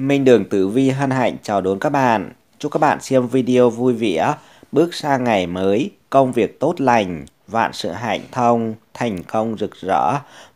Minh Đường Tử Vi hân hạnh chào đón các bạn. Chúc các bạn xem video vui vẻ, bước sang ngày mới, công việc tốt lành, vạn sự hạnh thông, thành công rực rỡ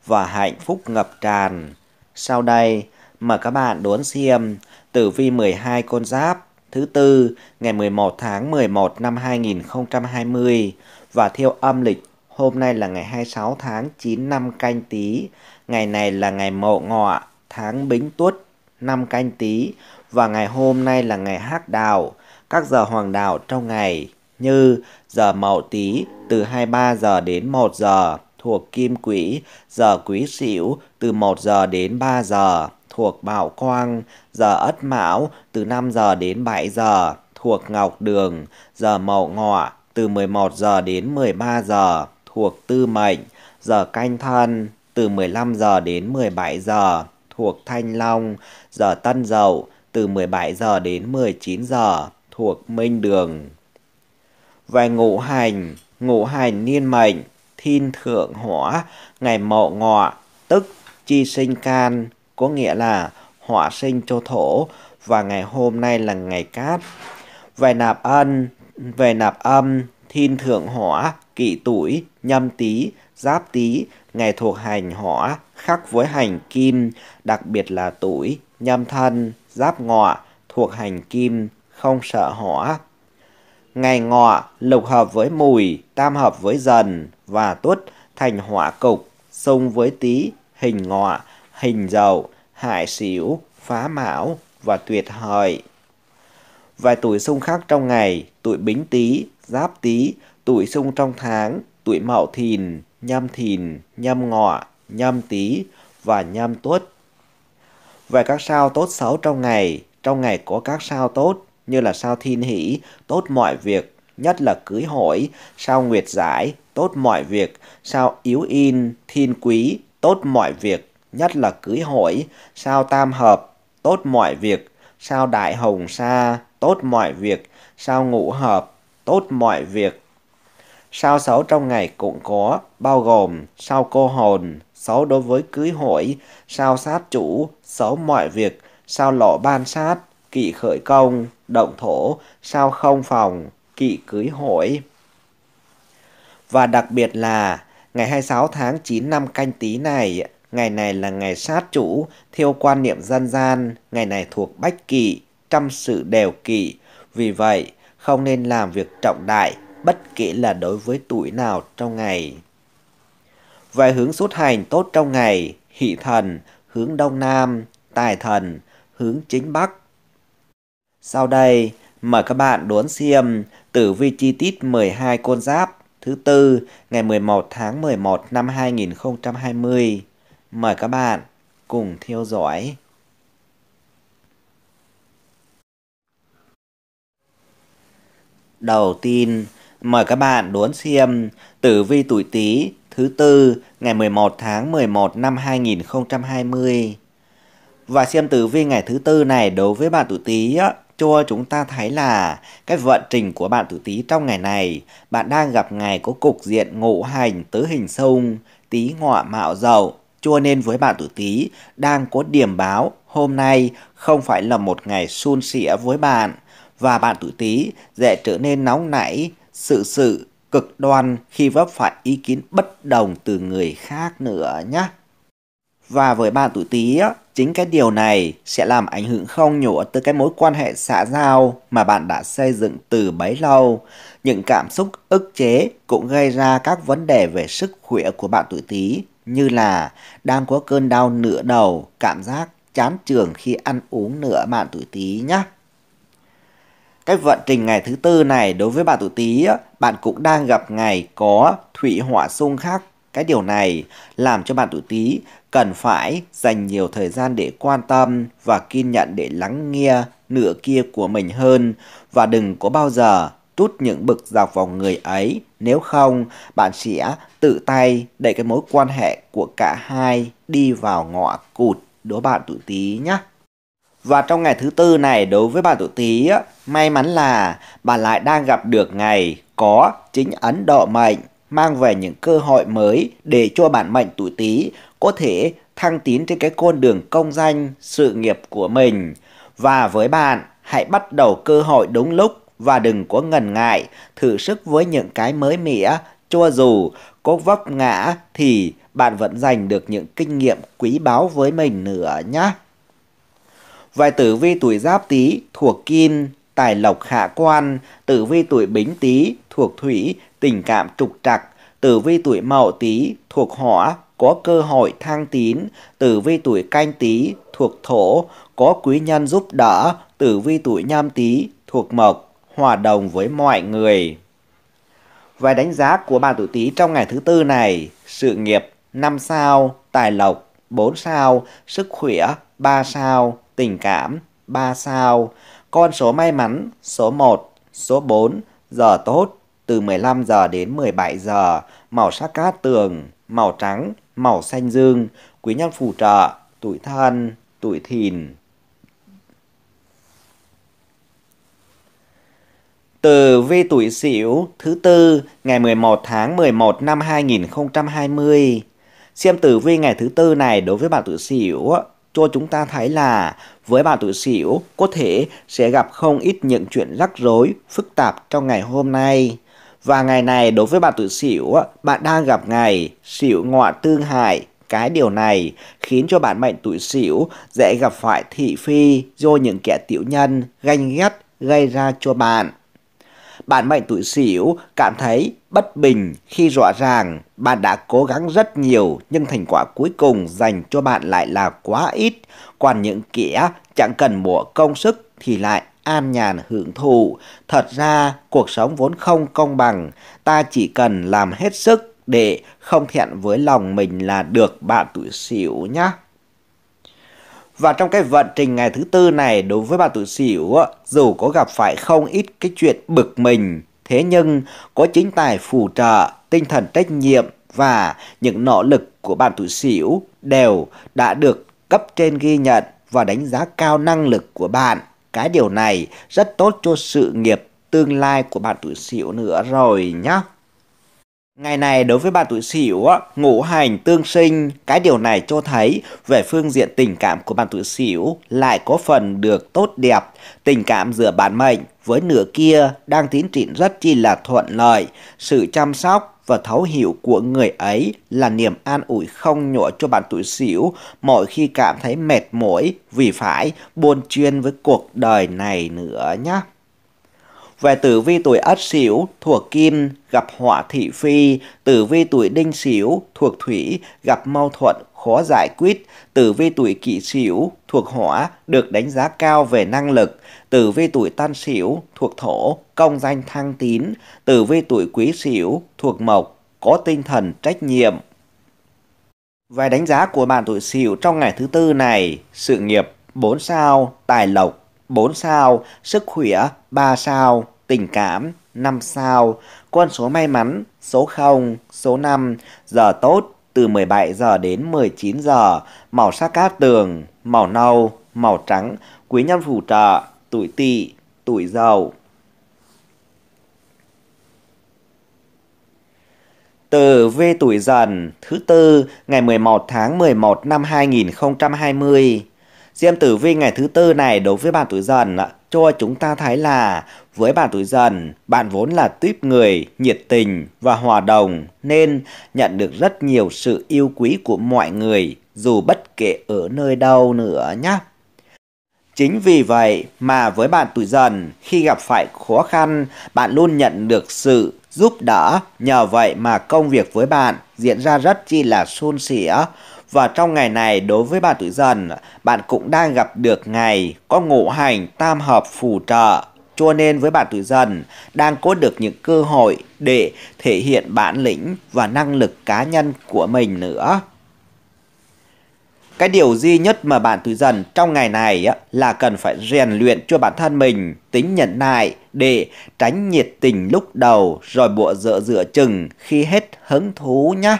và hạnh phúc ngập tràn. Sau đây, mời các bạn đón xem Tử Vi 12 con giáp thứ tư ngày 11 tháng 11 năm 2020 và theo âm lịch hôm nay là ngày 26 tháng 9 năm canh tí, ngày này là ngày mậu ngọ, tháng bính tuất năm canh tí và ngày hôm nay là ngày hắc đào các giờ hoàng đạo trong ngày như giờ mậu tí từ 23 giờ đến 1 giờ thuộc kim quỹ, giờ quý sửu từ 1 giờ đến 3 giờ thuộc bảo quang, giờ ất mão từ 5 giờ đến 7 giờ thuộc ngọc đường, giờ mậu ngọ từ 11 giờ đến 13 giờ thuộc tư mệnh, giờ canh thân từ 15 giờ đến 17 giờ thuộc Thanh Long, giờ Tân Dậu từ 17 giờ đến 19 giờ thuộc Minh Đường. Về ngũ hành, ngũ hành niên mệnh, thiên thượng hỏa, ngày mậu ngọ, tức chi sinh can, có nghĩa là hỏa sinh cho thổ và ngày hôm nay là ngày cát. Về nạp ân, về nạp âm, thiên thượng hỏa, kỷ tuổi, nhâm tý, giáp tý, ngày thuộc hành hỏa, khắc với hành kim, đặc biệt là tuổi, nhâm thân, giáp ngọ thuộc hành kim, không sợ hỏa. Ngày ngọ lục hợp với mùi, tam hợp với dần và tuất thành hỏa cục, xung với tý, hình ngọ, hình dầu, hại xỉu, phá mão và tuyệt hợi. Vài tuổi xung khắc trong ngày, tuổi bính tý, giáp tý, tuổi xung trong tháng, tuổi mậu thìn, nhâm thìn, nhâm ngọ, nhâm tý và nhâm tuất. Về các sao tốt xấu trong ngày, trong ngày có các sao tốt như là sao thiên hỷ, tốt mọi việc, nhất là cưới hỏi, sao nguyệt giải, tốt mọi việc, sao yếu in, thiên quý, tốt mọi việc, nhất là cưới hỏi, sao tam hợp, tốt mọi việc, sao đại hồng sa, tốt mọi việc, sao ngũ hợp, tốt mọi việc, Sao xấu trong ngày cũng có, bao gồm sao cô hồn, xấu đối với cưới hỏi, sao sát chủ, xấu mọi việc, sao lộ ban sát, kỵ khởi công, động thổ, sao không phòng, kỵ cưới hỏi. Và đặc biệt là ngày 26 tháng 9 năm canh tý này, ngày này là ngày sát chủ, theo quan niệm dân gian, ngày này thuộc bách kỵ, trăm sự đều kỵ. Vì vậy, không nên làm việc trọng đại bất kể là đối với tuổi nào trong ngày. Về hướng xuất hành tốt trong ngày, hỷ thần, hướng đông nam, tài thần, hướng chính bắc. Sau đây, mời các bạn đốn xem tử vi chi tiết 12 con giáp thứ tư ngày 11 tháng 11 năm 2020. Mời các bạn cùng theo dõi. Đầu tiên, Mời các bạn đón xem Tử vi tuổi Tý thứ tư ngày 11 tháng 11 năm 2020. Và xem tử vi ngày thứ tư này đối với bạn tuổi Tý á, cho chúng ta thấy là cái vận trình của bạn tuổi Tý trong ngày này, bạn đang gặp ngày có cục diện ngũ hành tứ hình xung, Tý ngọ mạo dậu, cho nên với bạn tuổi Tý đang có điểm báo hôm nay không phải là một ngày suôn sẻ với bạn và bạn tuổi Tý dễ trở nên nóng nảy, sự sự cực đoan khi vấp phải ý kiến bất đồng từ người khác nữa nhé. Và với bạn tuổi Tý, chính cái điều này sẽ làm ảnh hưởng không nhỏ tới cái mối quan hệ xã giao mà bạn đã xây dựng từ bấy lâu. Những cảm xúc ức chế cũng gây ra các vấn đề về sức khỏe của bạn tuổi Tý như là đang có cơn đau nửa đầu, cảm giác chán trường khi ăn uống nữa bạn tuổi Tý nhé cái vận trình ngày thứ tư này đối với bạn tuổi Tý, bạn cũng đang gặp ngày có thủy hỏa xung khắc. Cái điều này làm cho bạn tuổi Tý cần phải dành nhiều thời gian để quan tâm và kiên nhẫn để lắng nghe nửa kia của mình hơn và đừng có bao giờ trút những bực dọc vào người ấy nếu không bạn sẽ tự tay đẩy cái mối quan hệ của cả hai đi vào ngõ cụt đố bạn tuổi Tý nhé và trong ngày thứ tư này đối với bạn tuổi Tý, may mắn là bạn lại đang gặp được ngày có chính Ấn Độ mệnh mang về những cơ hội mới để cho bản mệnh tuổi Tý có thể thăng tiến trên cái con đường công danh, sự nghiệp của mình. Và với bạn, hãy bắt đầu cơ hội đúng lúc và đừng có ngần ngại thử sức với những cái mới mẻ cho dù có vấp ngã thì bạn vẫn giành được những kinh nghiệm quý báu với mình nữa nhé. Vài tử vi tuổi giáp tý thuộc kim, tài lộc khả quan, tử vi tuổi bính tý thuộc thủy, tình cảm trục trặc, tử vi tuổi mậu tý thuộc hỏa, có cơ hội thăng tín, tử vi tuổi canh tý thuộc thổ, có quý nhân giúp đỡ, tử vi tuổi nhâm tý thuộc mộc, hòa đồng với mọi người. Vài đánh giá của bà tuổi tý trong ngày thứ tư này, sự nghiệp 5 sao, tài lộc 4 sao, sức khỏe 3 sao, tình cảm 3 sao. Con số may mắn số 1, số 4, giờ tốt từ 15 giờ đến 17 giờ, màu sắc cát tường, màu trắng, màu xanh dương, quý nhân phù trợ, tuổi thân, tuổi thìn. Từ vi tuổi Sửu thứ tư ngày 11 tháng 11 năm 2020. Xem tử vi ngày thứ tư này đối với bạn tuổi Sửu cho chúng ta thấy là với bạn tuổi sửu có thể sẽ gặp không ít những chuyện rắc rối, phức tạp trong ngày hôm nay. Và ngày này đối với bạn tuổi sửu bạn đang gặp ngày sửu ngọ tương hại. Cái điều này khiến cho bạn mệnh tuổi sửu dễ gặp phải thị phi do những kẻ tiểu nhân ganh ghét gây ra cho bạn bạn mệnh tuổi sửu cảm thấy bất bình khi rõ ràng bạn đã cố gắng rất nhiều nhưng thành quả cuối cùng dành cho bạn lại là quá ít, còn những kẻ chẳng cần bỏ công sức thì lại an nhàn hưởng thụ. Thật ra cuộc sống vốn không công bằng, ta chỉ cần làm hết sức để không thẹn với lòng mình là được bạn tuổi sửu nhé. Và trong cái vận trình ngày thứ tư này đối với bà tuổi sửu dù có gặp phải không ít cái chuyện bực mình, thế nhưng có chính tài phù trợ, tinh thần trách nhiệm và những nỗ lực của bạn tuổi sửu đều đã được cấp trên ghi nhận và đánh giá cao năng lực của bạn. Cái điều này rất tốt cho sự nghiệp tương lai của bạn tuổi sửu nữa rồi nhé. Ngày này đối với bạn tuổi sửu ngũ hành tương sinh, cái điều này cho thấy về phương diện tình cảm của bạn tuổi sửu lại có phần được tốt đẹp, tình cảm giữa bạn mệnh với nửa kia đang tiến triển rất chi là thuận lợi, sự chăm sóc và thấu hiểu của người ấy là niềm an ủi không nhỏ cho bạn tuổi sửu mỗi khi cảm thấy mệt mỏi vì phải buôn chuyên với cuộc đời này nữa nhé. Về tử vi tuổi Ất Sửu thuộc Kim gặp họa thị phi, tử vi tuổi Đinh Sửu thuộc Thủy gặp mâu thuẫn khó giải quyết, tử vi tuổi Kỷ Sửu thuộc Hỏa được đánh giá cao về năng lực, tử vi tuổi Tân Sửu thuộc Thổ công danh thăng tín, tử vi tuổi Quý Sửu thuộc Mộc có tinh thần trách nhiệm. Về đánh giá của bạn tuổi Sửu trong ngày thứ tư này, sự nghiệp 4 sao, tài lộc 4 sao, sức khỏe 3 sao, tình cảm 5 sao, con số may mắn số 0, số 5, giờ tốt từ 17 giờ đến 19 giờ, màu sắc cát tường, màu nâu, màu trắng, quý nhân phù trợ, tuổi tỵ, tuổi dậu. Từ V tuổi dần thứ tư ngày 11 tháng 11 năm 2020 Xem tử vi ngày thứ tư này đối với bạn tuổi dần cho chúng ta thấy là với bạn tuổi dần, bạn vốn là tuyếp người, nhiệt tình và hòa đồng nên nhận được rất nhiều sự yêu quý của mọi người dù bất kể ở nơi đâu nữa nhé. Chính vì vậy mà với bạn tuổi dần, khi gặp phải khó khăn, bạn luôn nhận được sự giúp đỡ, nhờ vậy mà công việc với bạn diễn ra rất chi là suôn sẻ, và trong ngày này đối với bạn tuổi dần, bạn cũng đang gặp được ngày có ngũ hành tam hợp phù trợ. Cho nên với bạn tuổi dần, đang có được những cơ hội để thể hiện bản lĩnh và năng lực cá nhân của mình nữa. Cái điều duy nhất mà bạn tuổi dần trong ngày này là cần phải rèn luyện cho bản thân mình tính nhận nại để tránh nhiệt tình lúc đầu rồi bộ dựa dựa chừng khi hết hứng thú nhé.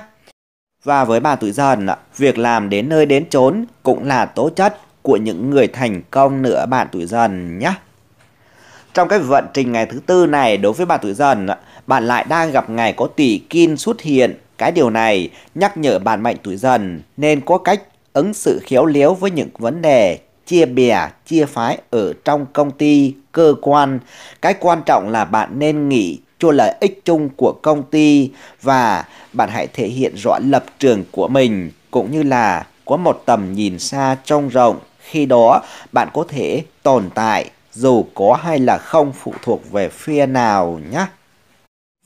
Và với bà Tuổi Dần, việc làm đến nơi đến chốn cũng là tố chất của những người thành công nữa bạn Tuổi Dần nhé. Trong cái vận trình ngày thứ tư này đối với bà Tuổi Dần, bạn lại đang gặp ngày có tỷ kim xuất hiện. Cái điều này nhắc nhở bạn mệnh Tuổi Dần nên có cách ứng xử khéo léo với những vấn đề chia bè, chia phái ở trong công ty, cơ quan. Cái quan trọng là bạn nên nghỉ cho lợi ích chung của công ty và bạn hãy thể hiện rõ lập trường của mình cũng như là có một tầm nhìn xa trông rộng khi đó bạn có thể tồn tại dù có hay là không phụ thuộc về phía nào nhé.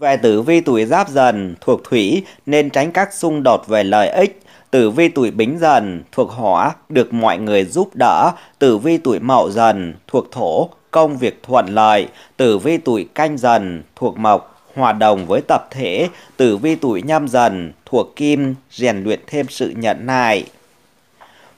Về tử vi tuổi giáp dần thuộc thủy nên tránh các xung đột về lợi ích. Tử vi tuổi bính dần thuộc hỏa được mọi người giúp đỡ. Tử vi tuổi mậu dần thuộc thổ công việc thuận lợi, tử vi tuổi canh dần, thuộc mộc, hòa đồng với tập thể, tử vi tuổi nhâm dần, thuộc kim, rèn luyện thêm sự nhẫn nại.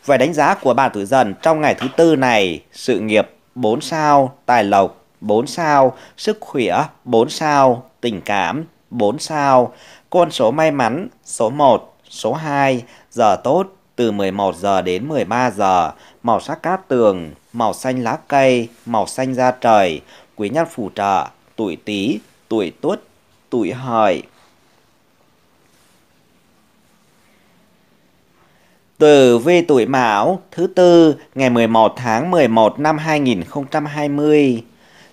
Về đánh giá của bạn tuổi dần trong ngày thứ tư này, sự nghiệp 4 sao, tài lộc 4 sao, sức khỏe 4 sao, tình cảm 4 sao, con số may mắn số 1, số 2, giờ tốt từ 11 giờ đến 13 giờ, màu sắc cát tường, màu xanh lá cây, màu xanh da trời, quý nhân phù trợ, tuổi Tý, tuổi Tuất, tuổi Hợi. Tử vi tuổi Mão, thứ tư, ngày 11 tháng 11 năm 2020.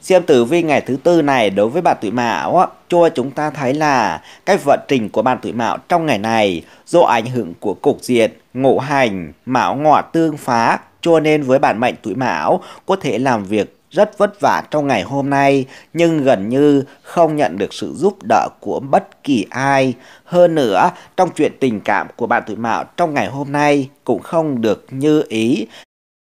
Xem tử vi ngày thứ tư này đối với bạn tuổi Mão cho chúng ta thấy là cách vận trình của bạn tuổi Mão trong ngày này do ảnh hưởng của cục diện Ngũ hành, mão ngọ tương phá, cho nên với bản mệnh tuổi mão có thể làm việc rất vất vả trong ngày hôm nay nhưng gần như không nhận được sự giúp đỡ của bất kỳ ai. Hơn nữa, trong chuyện tình cảm của bạn tuổi mão trong ngày hôm nay cũng không được như ý.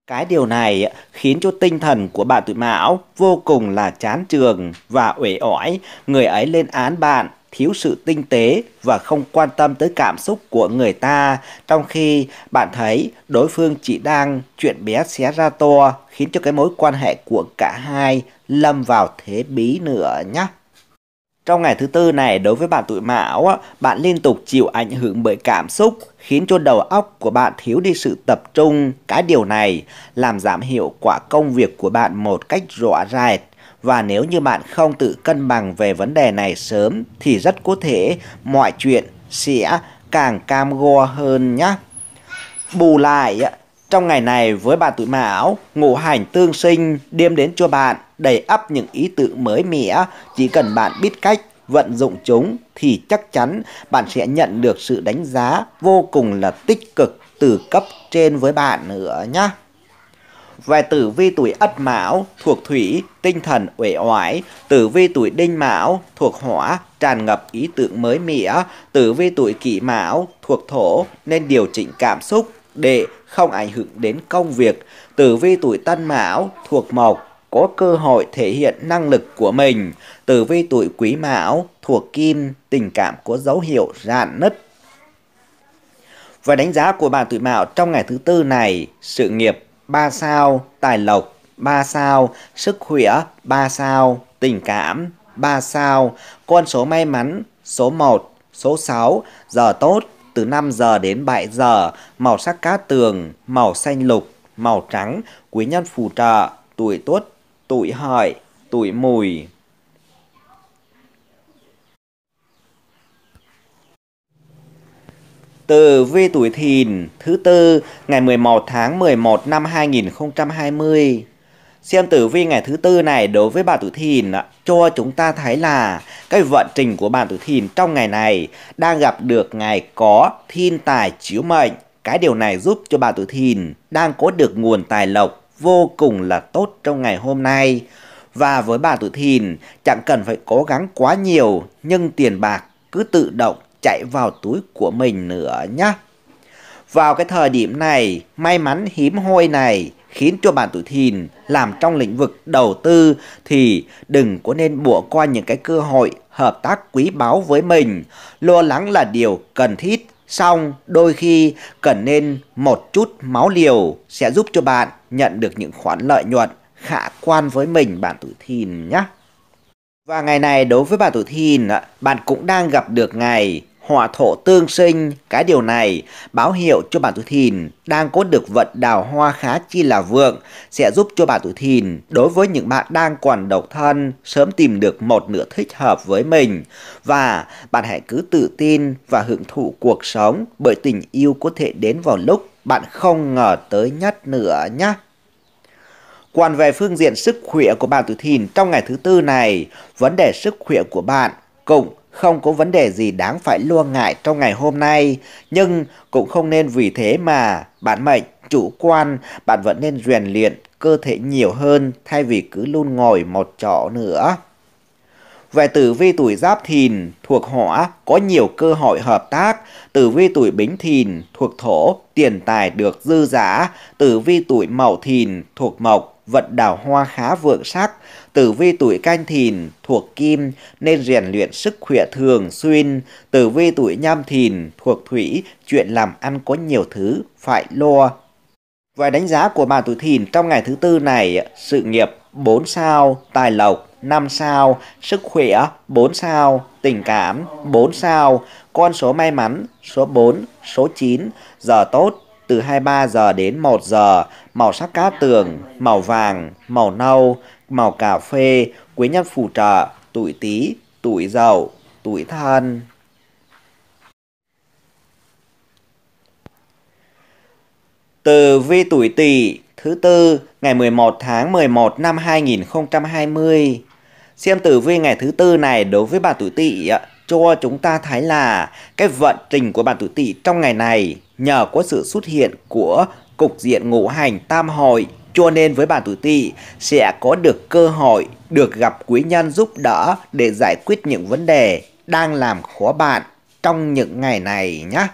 Cái điều này khiến cho tinh thần của bạn tuổi mão vô cùng là chán trường và uể oải. Người ấy lên án bạn thiếu sự tinh tế và không quan tâm tới cảm xúc của người ta, trong khi bạn thấy đối phương chỉ đang chuyện bé xé ra to, khiến cho cái mối quan hệ của cả hai lâm vào thế bí nữa nhé. Trong ngày thứ tư này, đối với bạn tuổi mão, bạn liên tục chịu ảnh hưởng bởi cảm xúc, khiến cho đầu óc của bạn thiếu đi sự tập trung. Cái điều này làm giảm hiệu quả công việc của bạn một cách rõ rệt và nếu như bạn không tự cân bằng về vấn đề này sớm thì rất có thể mọi chuyện sẽ càng cam go hơn nhé. Bù lại, trong ngày này với bạn tuổi mão, ngũ hành tương sinh đem đến cho bạn đầy ắp những ý tưởng mới mẻ, chỉ cần bạn biết cách vận dụng chúng thì chắc chắn bạn sẽ nhận được sự đánh giá vô cùng là tích cực từ cấp trên với bạn nữa nhé về tử vi tuổi ất mão thuộc thủy, tinh thần uể oải, tử vi tuổi đinh mão thuộc hỏa, tràn ngập ý tưởng mới mẻ, tử vi tuổi kỷ mão thuộc thổ nên điều chỉnh cảm xúc để không ảnh hưởng đến công việc, tử vi tuổi tân mão thuộc mộc có cơ hội thể hiện năng lực của mình. Tử vi tuổi quý mão thuộc kim, tình cảm có dấu hiệu rạn nứt. Và đánh giá của bạn tuổi mão trong ngày thứ tư này, sự nghiệp 3 sao, tài lộc 3 sao, sức khỏe 3 sao, tình cảm 3 sao, con số may mắn số 1, số 6, giờ tốt từ 5 giờ đến 7 giờ, màu sắc cá tường, màu xanh lục, màu trắng, quý nhân phù trợ, tuổi tuất, tuổi hợi, tuổi mùi. tử vi tuổi thìn thứ tư ngày 11 tháng 11 năm 2020. Xem tử vi ngày thứ tư này đối với bạn tuổi thìn cho chúng ta thấy là cái vận trình của bạn tuổi thìn trong ngày này đang gặp được ngày có thiên tài chiếu mệnh. Cái điều này giúp cho bạn tuổi thìn đang có được nguồn tài lộc vô cùng là tốt trong ngày hôm nay. Và với bà tuổi thìn chẳng cần phải cố gắng quá nhiều nhưng tiền bạc cứ tự động chạy vào túi của mình nữa nhá. Vào cái thời điểm này, may mắn hiếm hoi này khiến cho bạn tuổi thìn làm trong lĩnh vực đầu tư thì đừng có nên bỏ qua những cái cơ hội hợp tác quý báu với mình. Lo lắng là điều cần thiết, xong đôi khi cần nên một chút máu liều sẽ giúp cho bạn nhận được những khoản lợi nhuận khả quan với mình bạn tuổi thìn nhé. Và ngày này đối với bạn tuổi thìn, bạn cũng đang gặp được ngày hỏa thổ tương sinh, cái điều này báo hiệu cho bản tuổi thìn đang có được vận đào hoa khá chi là vượng, sẽ giúp cho bản tuổi thìn đối với những bạn đang còn độc thân sớm tìm được một nửa thích hợp với mình và bạn hãy cứ tự tin và hưởng thụ cuộc sống bởi tình yêu có thể đến vào lúc bạn không ngờ tới nhất nữa nhé. Còn về phương diện sức khỏe của bạn tuổi thìn trong ngày thứ tư này, vấn đề sức khỏe của bạn cũng không có vấn đề gì đáng phải lo ngại trong ngày hôm nay, nhưng cũng không nên vì thế mà bạn mệnh chủ quan, bạn vẫn nên rèn luyện cơ thể nhiều hơn thay vì cứ luôn ngồi một chỗ nữa. Về tử vi tuổi giáp thìn thuộc hỏa có nhiều cơ hội hợp tác, tử vi tuổi bính thìn thuộc thổ tiền tài được dư giả, tử vi tuổi mậu thìn thuộc mộc vận đào hoa khá vượng sắc, tử vi tuổi canh thìn thuộc kim nên rèn luyện sức khỏe thường xuyên, tử vi tuổi nhâm thìn thuộc thủy, chuyện làm ăn có nhiều thứ phải lo. Và đánh giá của bạn tuổi thìn trong ngày thứ tư này, sự nghiệp 4 sao, tài lộc 5 sao, sức khỏe 4 sao, tình cảm 4 sao, con số may mắn số 4, số 9, giờ tốt từ 23 giờ đến 1 giờ, màu sắc cá tường, màu vàng, màu nâu, màu cà phê, quý nhân phù trợ, tuổi tý, tuổi giàu tuổi thân. Từ vi tuổi tỵ thứ tư ngày 11 tháng 11 năm 2020. Xem tử vi ngày thứ tư này đối với bà tuổi tỵ cho chúng ta thấy là cái vận trình của bà tuổi tỵ trong ngày này nhờ có sự xuất hiện của cục diện ngũ hành tam hội cho nên với bạn tuổi Tỵ sẽ có được cơ hội được gặp quý nhân giúp đỡ để giải quyết những vấn đề đang làm khó bạn trong những ngày này nhé.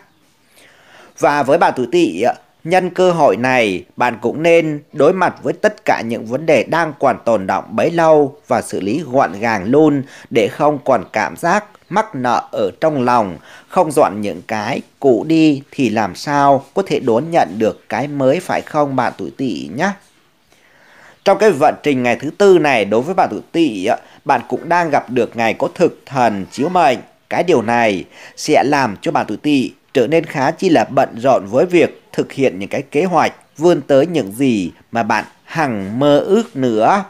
Và với bạn tuổi Tỵ, nhân cơ hội này bạn cũng nên đối mặt với tất cả những vấn đề đang còn tồn động bấy lâu và xử lý gọn gàng luôn để không còn cảm giác mắc nợ ở trong lòng, không dọn những cái cũ đi thì làm sao có thể đón nhận được cái mới phải không bạn tuổi tỵ nhé. Trong cái vận trình ngày thứ tư này đối với bạn tuổi tỵ, bạn cũng đang gặp được ngày có thực thần chiếu mệnh. Cái điều này sẽ làm cho bạn tuổi tỵ trở nên khá chi là bận rộn với việc thực hiện những cái kế hoạch vươn tới những gì mà bạn hằng mơ ước nữa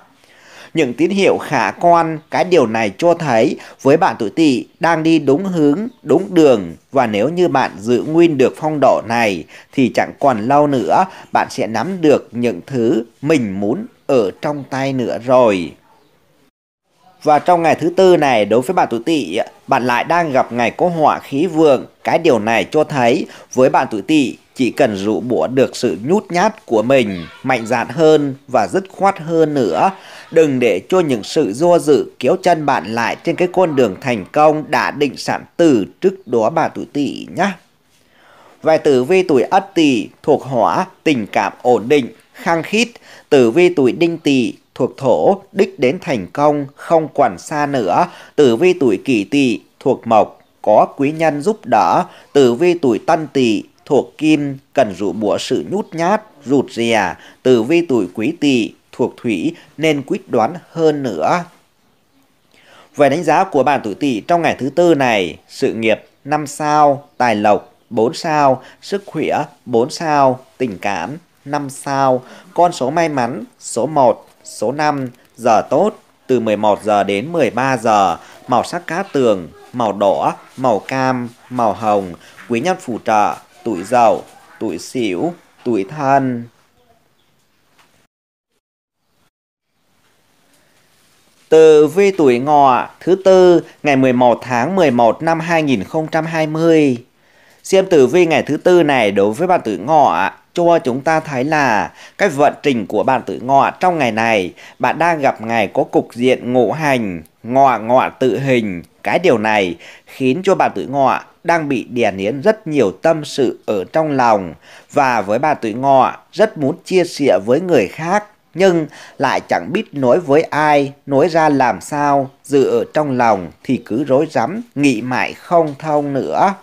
những tín hiệu khả quan, cái điều này cho thấy với bạn tuổi tỵ đang đi đúng hướng, đúng đường và nếu như bạn giữ nguyên được phong độ này thì chẳng còn lâu nữa bạn sẽ nắm được những thứ mình muốn ở trong tay nữa rồi. Và trong ngày thứ tư này đối với bạn tuổi tỵ, bạn lại đang gặp ngày có họa khí vượng. Cái điều này cho thấy với bạn tuổi tỵ chỉ cần dụ bủa được sự nhút nhát của mình, mạnh dạn hơn và dứt khoát hơn nữa. Đừng để cho những sự do dự kéo chân bạn lại trên cái con đường thành công đã định sẵn từ trước đó bà tuổi tỵ nhé. Vài tử vi tuổi ất tỵ thuộc hỏa, tình cảm ổn định, khăng khít. Tử vi tuổi đinh tỵ thuộc thổ, đích đến thành công, không quản xa nữa. Tử vi tuổi kỷ tỵ thuộc mộc, có quý nhân giúp đỡ. Tử vi tuổi tân tỵ thuộc kim cần dụ búa sự nhút nhát, rụt rè, từ vi tuổi quý tỵ thuộc thủy nên quyết đoán hơn nữa. Về đánh giá của bạn tuổi tỵ trong ngày thứ tư này, sự nghiệp 5 sao, tài lộc 4 sao, sức khỏe 4 sao, tình cảm 5 sao, con số may mắn số 1, số 5, giờ tốt từ 11 giờ đến 13 giờ, màu sắc cá tường, màu đỏ, màu cam, màu hồng, quý nhân phù trợ tuổi giàu, tuổi xỉu, tuổi thân. Từ vi tuổi ngọ thứ tư ngày 11 tháng 11 năm 2020. Xem tử vi ngày thứ tư này đối với bạn tử ngọ cho chúng ta thấy là cái vận trình của bạn tử ngọ trong ngày này bạn đang gặp ngày có cục diện ngũ hành ngọ ngọ tự hình cái điều này khiến cho bạn tử ngọ đang bị đè nén rất nhiều tâm sự ở trong lòng và với bà tuổi ngọ rất muốn chia sẻ với người khác nhưng lại chẳng biết nói với ai, nói ra làm sao, dự ở trong lòng thì cứ rối rắm, nghĩ mãi không thông nữa.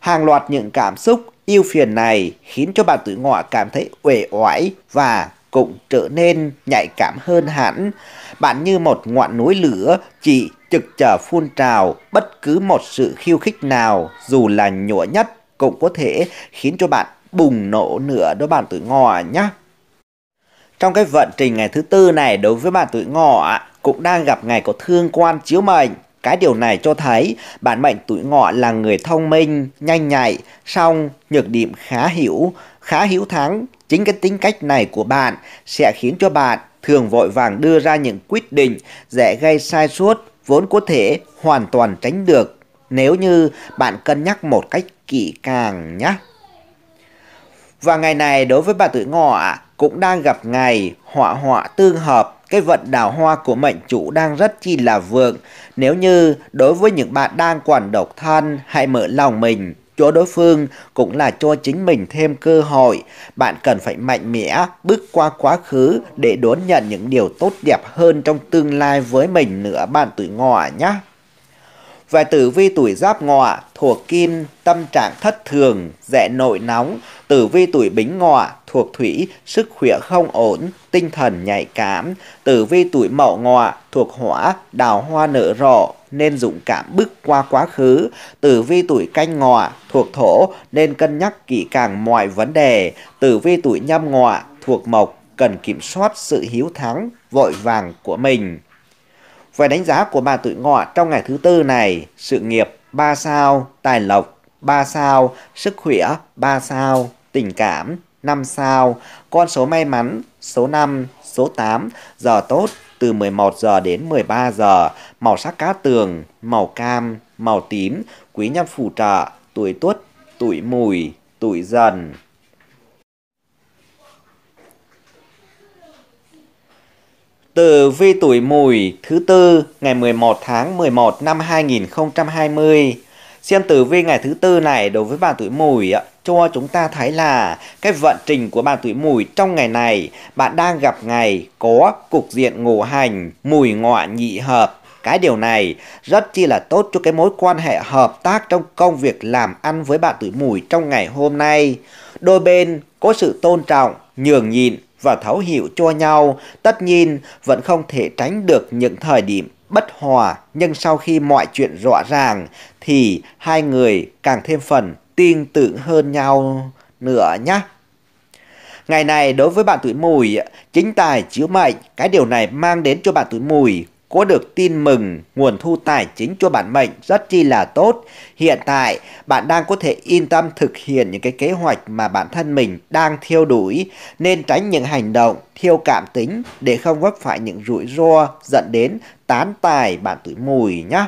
Hàng loạt những cảm xúc yêu phiền này khiến cho bà tuổi ngọ cảm thấy uể oải và cũng trở nên nhạy cảm hơn hẳn. Bạn như một ngọn núi lửa, chỉ trực chờ phun trào, bất cứ một sự khiêu khích nào, dù là nhỏ nhất, cũng có thể khiến cho bạn bùng nổ nữa đó bạn tuổi ngọ nhé. Trong cái vận trình ngày thứ tư này đối với bạn tuổi ngọ cũng đang gặp ngày có thương quan chiếu mệnh. Cái điều này cho thấy bản mệnh tuổi ngọ là người thông minh, nhanh nhạy, song nhược điểm khá hiểu khá hữu thắng. Chính cái tính cách này của bạn sẽ khiến cho bạn thường vội vàng đưa ra những quyết định dễ gây sai sót vốn có thể hoàn toàn tránh được nếu như bạn cân nhắc một cách kỹ càng nhé. Và ngày này đối với bà tuổi ngọ cũng đang gặp ngày họa họa tương hợp cái vận đào hoa của mệnh chủ đang rất chi là vượng. Nếu như đối với những bạn đang quản độc thân, hãy mở lòng mình cho đối phương cũng là cho chính mình thêm cơ hội. Bạn cần phải mạnh mẽ, bước qua quá khứ để đón nhận những điều tốt đẹp hơn trong tương lai với mình nữa bạn tuổi ngọ nhé. Và tử vi tuổi giáp ngọ thuộc kim, tâm trạng thất thường, dễ nội nóng. Tử vi tuổi bính ngọ thuộc thủy, sức khỏe không ổn, tinh thần nhạy cảm. Tử vi tuổi mậu ngọ thuộc hỏa, đào hoa nở rộ, nên dũng cảm bước qua quá khứ, tử vi tuổi canh ngọ thuộc thổ nên cân nhắc kỹ càng mọi vấn đề, tử vi tuổi nhâm ngọ thuộc mộc cần kiểm soát sự hiếu thắng, vội vàng của mình. Về đánh giá của bà tuổi ngọ trong ngày thứ tư này, sự nghiệp 3 sao, tài lộc 3 sao, sức khỏe 3 sao, tình cảm 5 sao, con số may mắn số 5, số 8, giờ tốt từ 11 giờ đến 13 giờ, màu sắc cá tường, màu cam, màu tím, quý nhân phù trợ, tuổi tuất, tuổi mùi, tuổi dần. từ vi tuổi mùi thứ tư ngày 11 tháng 11 năm 2020. Xem tử vi ngày thứ tư này đối với bạn tuổi mùi ạ, cho chúng ta thấy là cái vận trình của bạn tuổi mùi trong ngày này bạn đang gặp ngày có cục diện ngũ hành mùi ngọ nhị hợp cái điều này rất chi là tốt cho cái mối quan hệ hợp tác trong công việc làm ăn với bạn tuổi mùi trong ngày hôm nay đôi bên có sự tôn trọng nhường nhịn và thấu hiểu cho nhau tất nhiên vẫn không thể tránh được những thời điểm bất hòa nhưng sau khi mọi chuyện rõ ràng thì hai người càng thêm phần tin tưởng hơn nhau nữa nhé. Ngày này đối với bạn tuổi mùi, chính tài chiếu mệnh, cái điều này mang đến cho bạn tuổi mùi có được tin mừng nguồn thu tài chính cho bản mệnh rất chi là tốt. Hiện tại, bạn đang có thể yên tâm thực hiện những cái kế hoạch mà bản thân mình đang theo đuổi, nên tránh những hành động thiêu cảm tính để không vấp phải những rủi ro dẫn đến tán tài bạn tuổi mùi nhé.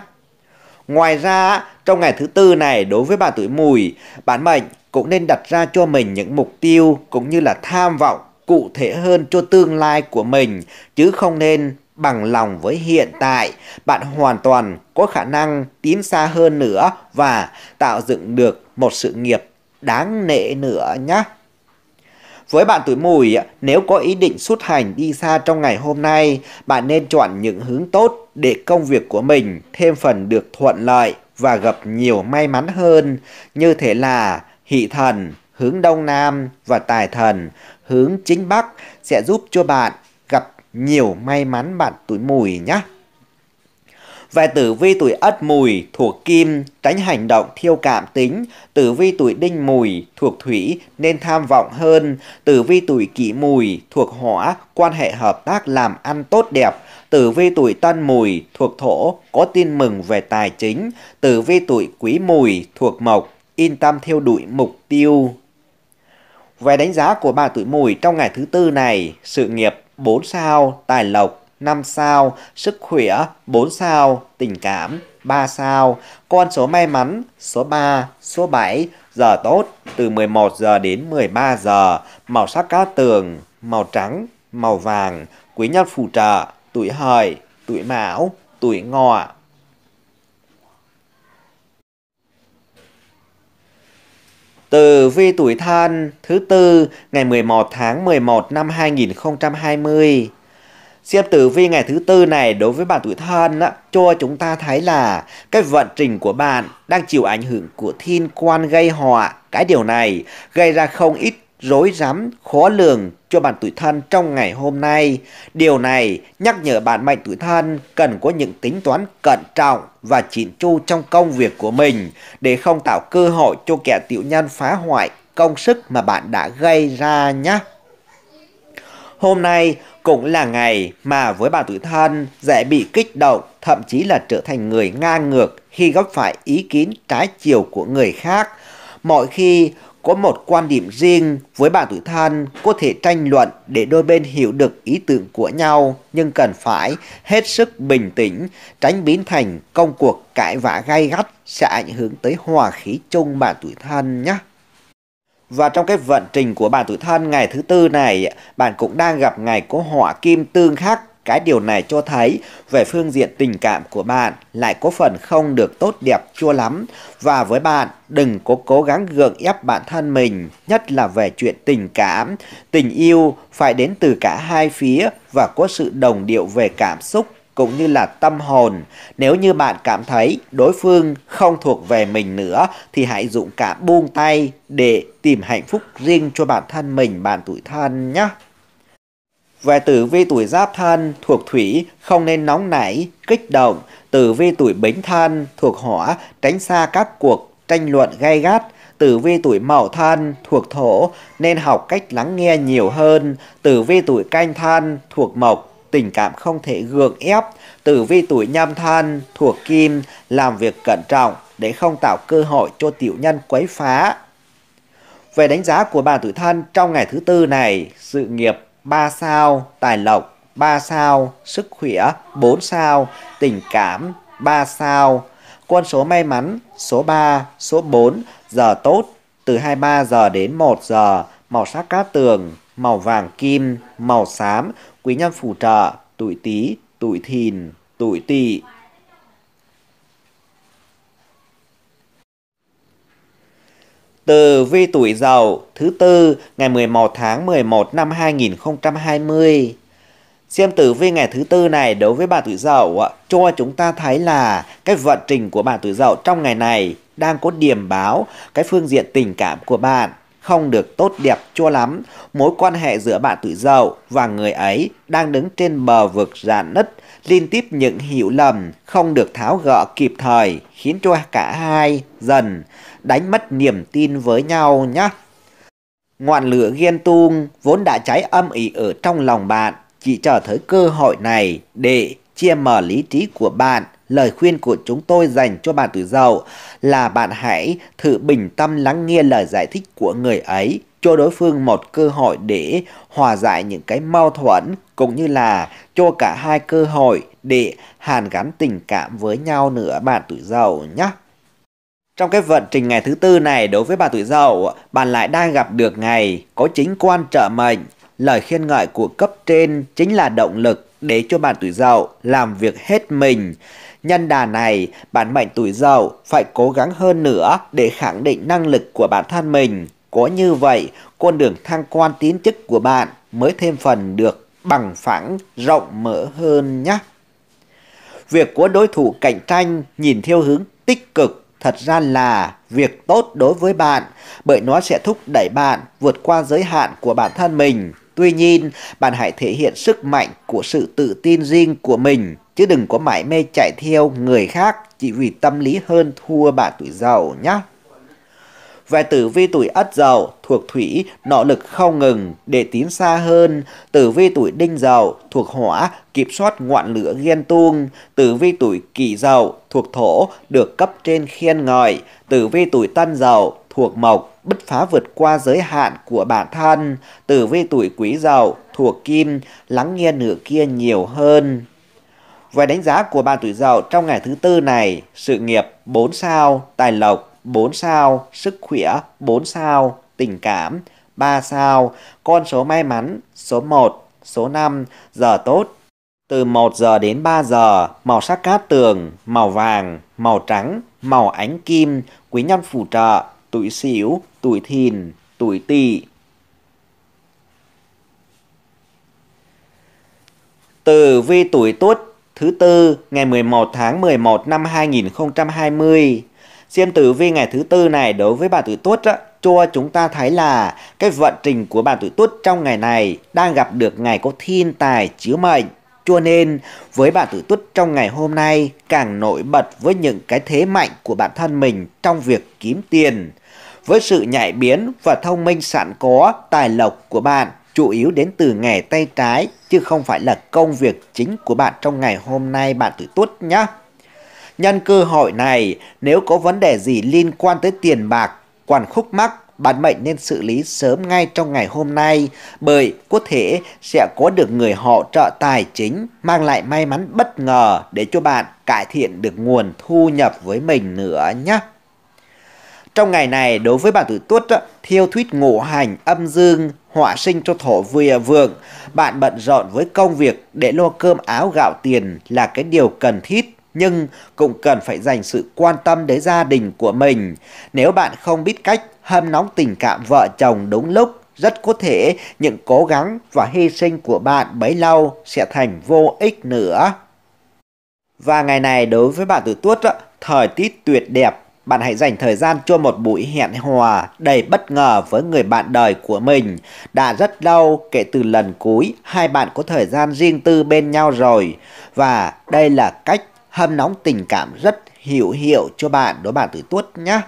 Ngoài ra, trong ngày thứ tư này đối với bạn tuổi mùi, bản mệnh cũng nên đặt ra cho mình những mục tiêu cũng như là tham vọng cụ thể hơn cho tương lai của mình chứ không nên bằng lòng với hiện tại, bạn hoàn toàn có khả năng tiến xa hơn nữa và tạo dựng được một sự nghiệp đáng nể nữa nhé. Với bạn tuổi mùi, nếu có ý định xuất hành đi xa trong ngày hôm nay, bạn nên chọn những hướng tốt để công việc của mình thêm phần được thuận lợi và gặp nhiều may mắn hơn, như thế là hỷ thần, hướng đông nam và tài thần, hướng chính bắc sẽ giúp cho bạn gặp nhiều may mắn bạn tuổi mùi nhé. Về tử vi tuổi ất mùi thuộc kim, tránh hành động thiêu cảm tính, tử vi tuổi đinh mùi thuộc thủy nên tham vọng hơn, tử vi tuổi kỷ mùi thuộc hỏa, quan hệ hợp tác làm ăn tốt đẹp, tử vi tuổi tân mùi thuộc thổ, có tin mừng về tài chính, tử vi tuổi quý mùi thuộc mộc, yên tâm theo đuổi mục tiêu. Về đánh giá của ba tuổi mùi trong ngày thứ tư này, sự nghiệp 4 sao, tài lộc 5 sao, sức khỏe 4 sao, tình cảm 3 sao, con số may mắn số 3, số 7, giờ tốt từ 11 giờ đến 13 giờ, màu sắc cát tường, màu trắng, màu vàng, quý nhân phù trợ, tuổi hợi, tuổi mão, tuổi ngọ. Từ vi tuổi thân thứ tư ngày 11 tháng 11 năm 2020 Xem tử vi ngày thứ tư này đối với bạn tuổi thân á, cho chúng ta thấy là cái vận trình của bạn đang chịu ảnh hưởng của thiên quan gây họa. Cái điều này gây ra không ít rối rắm, khó lường cho bạn tuổi thân trong ngày hôm nay. Điều này nhắc nhở bạn mệnh tuổi thân cần có những tính toán cẩn trọng và chỉn chu trong công việc của mình để không tạo cơ hội cho kẻ tiểu nhân phá hoại công sức mà bạn đã gây ra nhé. Hôm nay cũng là ngày mà với bạn tuổi thân dễ bị kích động, thậm chí là trở thành người ngang ngược khi góp phải ý kiến trái chiều của người khác. Mọi khi có một quan điểm riêng với bạn tuổi thân có thể tranh luận để đôi bên hiểu được ý tưởng của nhau nhưng cần phải hết sức bình tĩnh tránh biến thành công cuộc cãi vã gay gắt sẽ ảnh hưởng tới hòa khí chung bạn tuổi thân nhé. Và trong cái vận trình của bạn tuổi thân ngày thứ tư này, bạn cũng đang gặp ngày có họa kim tương khắc. Cái điều này cho thấy về phương diện tình cảm của bạn lại có phần không được tốt đẹp chua lắm. Và với bạn, đừng có cố gắng gượng ép bản thân mình, nhất là về chuyện tình cảm. Tình yêu phải đến từ cả hai phía và có sự đồng điệu về cảm xúc cũng như là tâm hồn. Nếu như bạn cảm thấy đối phương không thuộc về mình nữa thì hãy dũng cảm buông tay để tìm hạnh phúc riêng cho bản thân mình, bạn tuổi thân nhé. Về tử vi tuổi giáp thân thuộc thủy không nên nóng nảy, kích động. Tử vi tuổi bính thân thuộc hỏa tránh xa các cuộc tranh luận gay gắt. Tử vi tuổi mậu thân thuộc thổ nên học cách lắng nghe nhiều hơn. Tử vi tuổi canh thân thuộc mộc tình cảm không thể gượng ép, tử vi tuổi nhâm thân thuộc kim, làm việc cẩn trọng để không tạo cơ hội cho tiểu nhân quấy phá. Về đánh giá của bà tuổi thân trong ngày thứ tư này, sự nghiệp 3 sao, tài lộc 3 sao, sức khỏe 4 sao, tình cảm 3 sao, quân số may mắn số 3, số 4, giờ tốt từ 23 giờ đến 1 giờ, màu sắc cát tường, màu vàng kim, màu xám, quý nhân phù trợ, tuổi tý, tuổi thìn, tuổi tỵ. Từ vi tuổi dậu thứ tư ngày 11 tháng 11 năm 2020. Xem tử vi ngày thứ tư này đối với bà tuổi dậu cho chúng ta thấy là cái vận trình của bà tuổi dậu trong ngày này đang có điểm báo cái phương diện tình cảm của bạn không được tốt đẹp cho lắm. Mối quan hệ giữa bạn tuổi dậu và người ấy đang đứng trên bờ vực rạn nứt, liên tiếp những hiểu lầm không được tháo gỡ kịp thời, khiến cho cả hai dần đánh mất niềm tin với nhau nhé. Ngọn lửa ghen tuông vốn đã cháy âm ỉ ở trong lòng bạn, chỉ chờ tới cơ hội này để chia mở lý trí của bạn lời khuyên của chúng tôi dành cho bạn tuổi dậu là bạn hãy thử bình tâm lắng nghe lời giải thích của người ấy cho đối phương một cơ hội để hòa giải những cái mâu thuẫn cũng như là cho cả hai cơ hội để hàn gắn tình cảm với nhau nữa bạn tuổi dậu nhé. Trong cái vận trình ngày thứ tư này đối với bà tuổi dậu, bạn lại đang gặp được ngày có chính quan trợ mệnh. Lời khen ngợi của cấp trên chính là động lực để cho bạn tuổi dậu làm việc hết mình Nhân đà này, bản mệnh tuổi dậu phải cố gắng hơn nữa để khẳng định năng lực của bản thân mình. Có như vậy, con đường thăng quan tiến chức của bạn mới thêm phần được bằng phẳng, rộng mở hơn nhé. Việc của đối thủ cạnh tranh nhìn theo hướng tích cực thật ra là việc tốt đối với bạn bởi nó sẽ thúc đẩy bạn vượt qua giới hạn của bản thân mình. Tuy nhiên, bạn hãy thể hiện sức mạnh của sự tự tin riêng của mình chứ đừng có mãi mê chạy theo người khác chỉ vì tâm lý hơn thua bạn tuổi giàu nhé Về tử vi tuổi ất giàu thuộc thủy, nỗ lực không ngừng để tiến xa hơn. Tử vi tuổi đinh giàu thuộc hỏa, kiểm soát ngọn lửa ghen tuông. Tử vi tuổi kỷ giàu thuộc thổ, được cấp trên khen ngợi. Tử vi tuổi tân giàu thuộc mộc, bứt phá vượt qua giới hạn của bản thân. Tử vi tuổi quý giàu thuộc kim, lắng nghe nửa kia nhiều hơn. Về đánh giá của bạn tuổi dậu trong ngày thứ tư này, sự nghiệp 4 sao, tài lộc 4 sao, sức khỏe 4 sao, tình cảm 3 sao, con số may mắn số 1, số 5, giờ tốt. Từ 1 giờ đến 3 giờ, màu sắc cát tường, màu vàng, màu trắng, màu ánh kim, quý nhân phù trợ, tuổi xỉu, tuổi thìn, tuổi tỵ. Từ vi tuổi tuất thứ tư ngày 11 tháng 11 năm 2020. Xem tử vi ngày thứ tư này đối với bà tuổi tuất á, cho chúng ta thấy là cái vận trình của bà tuổi tuất trong ngày này đang gặp được ngày có thiên tài chiếu mệnh. Cho nên với bạn tuổi tuất trong ngày hôm nay càng nổi bật với những cái thế mạnh của bản thân mình trong việc kiếm tiền. Với sự nhạy biến và thông minh sẵn có, tài lộc của bạn chủ yếu đến từ nghề tay trái chứ không phải là công việc chính của bạn trong ngày hôm nay bạn tuổi tuất nhé. Nhân cơ hội này, nếu có vấn đề gì liên quan tới tiền bạc, quản khúc mắc, bạn mệnh nên xử lý sớm ngay trong ngày hôm nay bởi có thể sẽ có được người hỗ trợ tài chính mang lại may mắn bất ngờ để cho bạn cải thiện được nguồn thu nhập với mình nữa nhé. Trong ngày này, đối với bạn tuổi tuất, thiêu thuyết ngũ hành âm dương hỏa sinh cho thổ vừa à vượng. Bạn bận rộn với công việc để lo cơm áo gạo tiền là cái điều cần thiết nhưng cũng cần phải dành sự quan tâm đến gia đình của mình. Nếu bạn không biết cách hâm nóng tình cảm vợ chồng đúng lúc, rất có thể những cố gắng và hy sinh của bạn bấy lâu sẽ thành vô ích nữa. Và ngày này đối với bạn tuổi Tuất, thời tiết tuyệt đẹp bạn hãy dành thời gian cho một buổi hẹn hò đầy bất ngờ với người bạn đời của mình. Đã rất lâu kể từ lần cuối, hai bạn có thời gian riêng tư bên nhau rồi. Và đây là cách hâm nóng tình cảm rất hữu hiệu cho bạn đối bạn tuổi tuất nhé.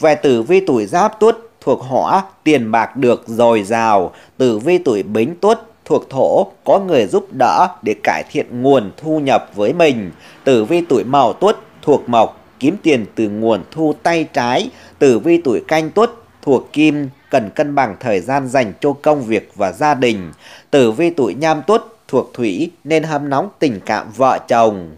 Về tử vi tuổi giáp tuất thuộc hỏa, tiền bạc được dồi dào. Tử vi tuổi bính tuất thuộc thổ có người giúp đỡ để cải thiện nguồn thu nhập với mình. Tử vi tuổi mậu tuất thuộc mộc kiếm tiền từ nguồn thu tay trái, tử vi tuổi canh tuất thuộc kim cần cân bằng thời gian dành cho công việc và gia đình. Tử vi tuổi nhâm tuất thuộc thủy nên hâm nóng tình cảm vợ chồng.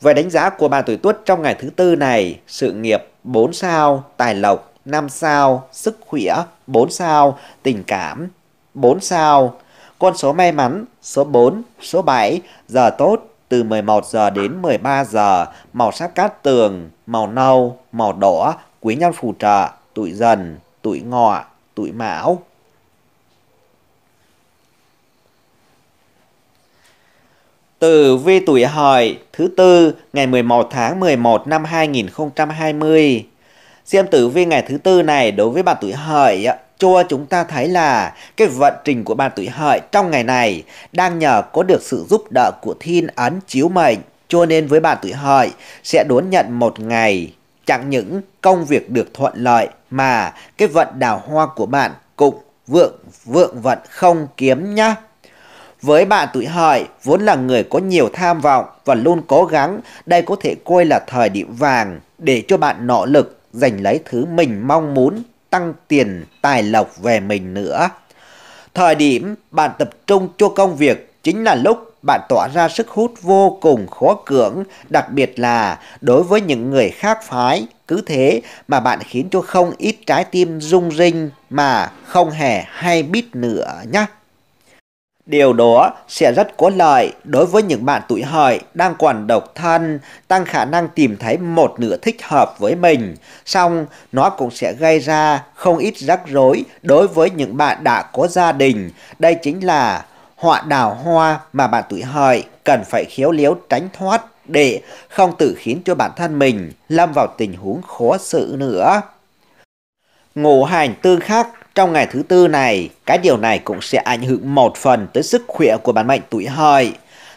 Về đánh giá của bà tuổi tuất trong ngày thứ tư này, sự nghiệp 4 sao, tài lộc 5 sao, sức khỏe 4 sao, tình cảm 4 sao. Con số may mắn số 4, số 7, giờ tốt từ 11 giờ đến 13 giờ, màu sắc cát tường, màu nâu, màu đỏ, quý nhân phù trợ, tuổi dần, tuổi ngọ, tuổi mão. từ vi tuổi hợi thứ tư ngày 11 tháng 11 năm 2020. Xem tử vi ngày thứ tư này đối với bạn tuổi hợi cho chúng ta thấy là cái vận trình của bạn tuổi hợi trong ngày này đang nhờ có được sự giúp đỡ của thiên ấn chiếu mệnh. Cho nên với bạn tuổi hợi sẽ đón nhận một ngày chẳng những công việc được thuận lợi mà cái vận đào hoa của bạn cũng vượng vượng vận không kiếm nhá. Với bạn tuổi hợi vốn là người có nhiều tham vọng và luôn cố gắng, đây có thể coi là thời điểm vàng để cho bạn nỗ lực giành lấy thứ mình mong muốn tăng tiền tài lộc về mình nữa. Thời điểm bạn tập trung cho công việc chính là lúc bạn tỏa ra sức hút vô cùng khó cưỡng, đặc biệt là đối với những người khác phái. Cứ thế mà bạn khiến cho không ít trái tim rung rinh mà không hề hay biết nữa nhé. Điều đó sẽ rất có lợi đối với những bạn tuổi hợi đang còn độc thân, tăng khả năng tìm thấy một nửa thích hợp với mình. Song, nó cũng sẽ gây ra không ít rắc rối đối với những bạn đã có gia đình. Đây chính là họa đào hoa mà bạn tuổi hợi cần phải khéo léo tránh thoát để không tự khiến cho bản thân mình lâm vào tình huống khó xử nữa. Ngũ hành tương khắc trong ngày thứ tư này, cái điều này cũng sẽ ảnh hưởng một phần tới sức khỏe của bản mệnh tuổi hợi.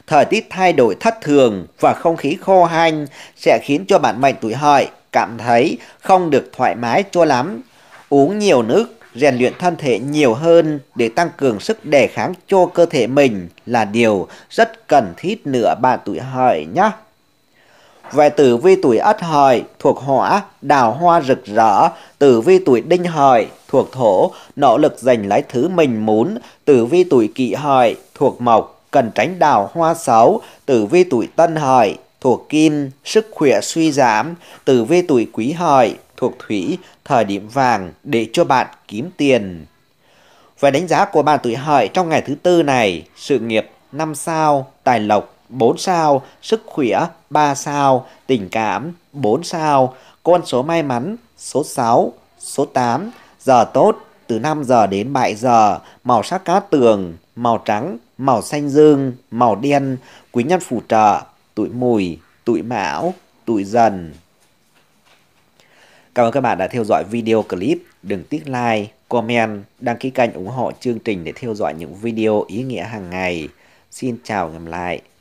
Thời tiết thay đổi thất thường và không khí khô hanh sẽ khiến cho bản mệnh tuổi hợi cảm thấy không được thoải mái cho lắm. Uống nhiều nước, rèn luyện thân thể nhiều hơn để tăng cường sức đề kháng cho cơ thể mình là điều rất cần thiết nữa bạn tuổi hợi nhé. Về tử vi tuổi ất hợi thuộc hỏa, đào hoa rực rỡ, tử vi tuổi đinh hợi thuộc thổ, nỗ lực giành lấy thứ mình muốn, tử vi tuổi kỵ hợi, thuộc mộc, cần tránh đào hoa xấu, tử vi tuổi tân hợi, thuộc kim, sức khỏe suy giảm, tử vi tuổi quý hợi, thuộc thủy, thời điểm vàng để cho bạn kiếm tiền. Về đánh giá của bạn tuổi hợi trong ngày thứ tư này, sự nghiệp 5 sao, tài lộc 4 sao, sức khỏe 3 sao, tình cảm 4 sao, con số may mắn số 6, số 8, giờ tốt từ 5 giờ đến 7 giờ, màu sắc cá tường, màu trắng, màu xanh dương, màu đen, quý nhân phù trợ, tuổi mùi, tuổi mão, tuổi dần. Cảm ơn các bạn đã theo dõi video clip. Đừng tiếc like, comment, đăng ký kênh ủng hộ chương trình để theo dõi những video ý nghĩa hàng ngày. Xin chào và hẹn gặp lại.